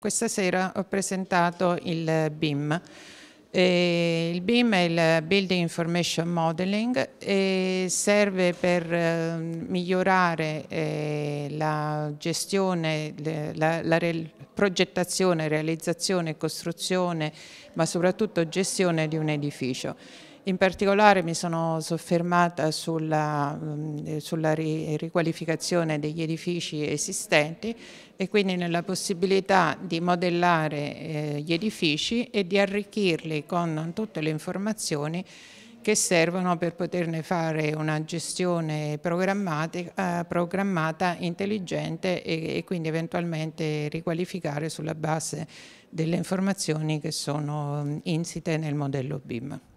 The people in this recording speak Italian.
Questa sera ho presentato il BIM. E il BIM è il Building Information Modeling e serve per ehm, migliorare eh, la gestione, la, la re, progettazione, realizzazione, costruzione, ma soprattutto gestione di un edificio. In particolare mi sono soffermata sulla, mm, eh, sulla riqualificazione degli edifici esistenti e quindi nella possibilità di modellare eh, gli edifici e di arricchirli con tutte le informazioni che servono per poterne fare una gestione programmata, intelligente e, quindi eventualmente riqualificare sulla base delle informazioni che sono mm, insite nel modello BIM.